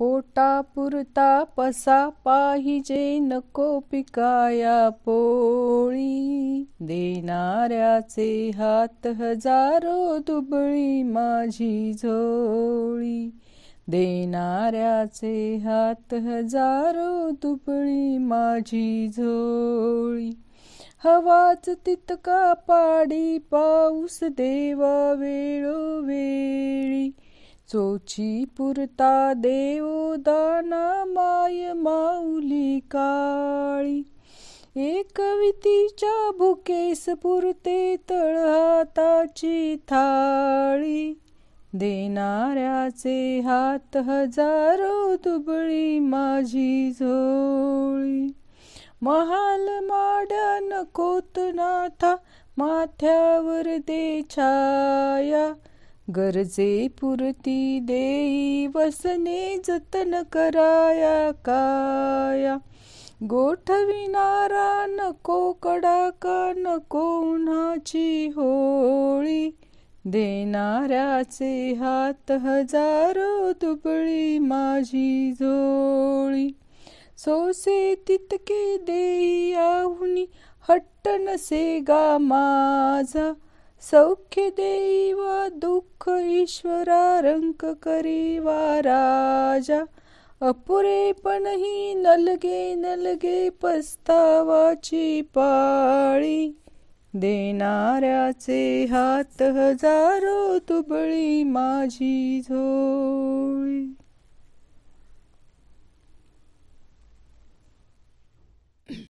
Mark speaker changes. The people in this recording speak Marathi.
Speaker 1: पोटा पुरता पसा पाहिजे नको पिकाया पोळी देणाऱ्याचे हात हजारो दुबळी माझी झोळी देणाऱ्याचे हात हजारो दुबळी माझी झोळी हवाच तितका पाडी पाऊस देवा वेळोवे चोची पुरता देव दाना माय माऊली काळी एकवितीच्या भुकेस पुरते तळहाताची थाळी देणाऱ्याचे हात हजारो दुबळी माझी झोळी महाल माड्या नकोत नाथा माथ्यावर दे गरजे पुरती देई वसने जतन कराया काया गोठविणारा नको कडाका नको उन्हाची होळी देणाऱ्याचे हात हजारो दुबळी माझी जोळी सोसे तितके देई आहुनी हट्ट नसे गा माझा सौख्य देव दुःख ईश्वरा रंक करी वा राजा अपुरे पणही नलगे नलगे पस्तावाची पाळी देणाऱ्याचे हात हजारो तुबळी माझी झोळी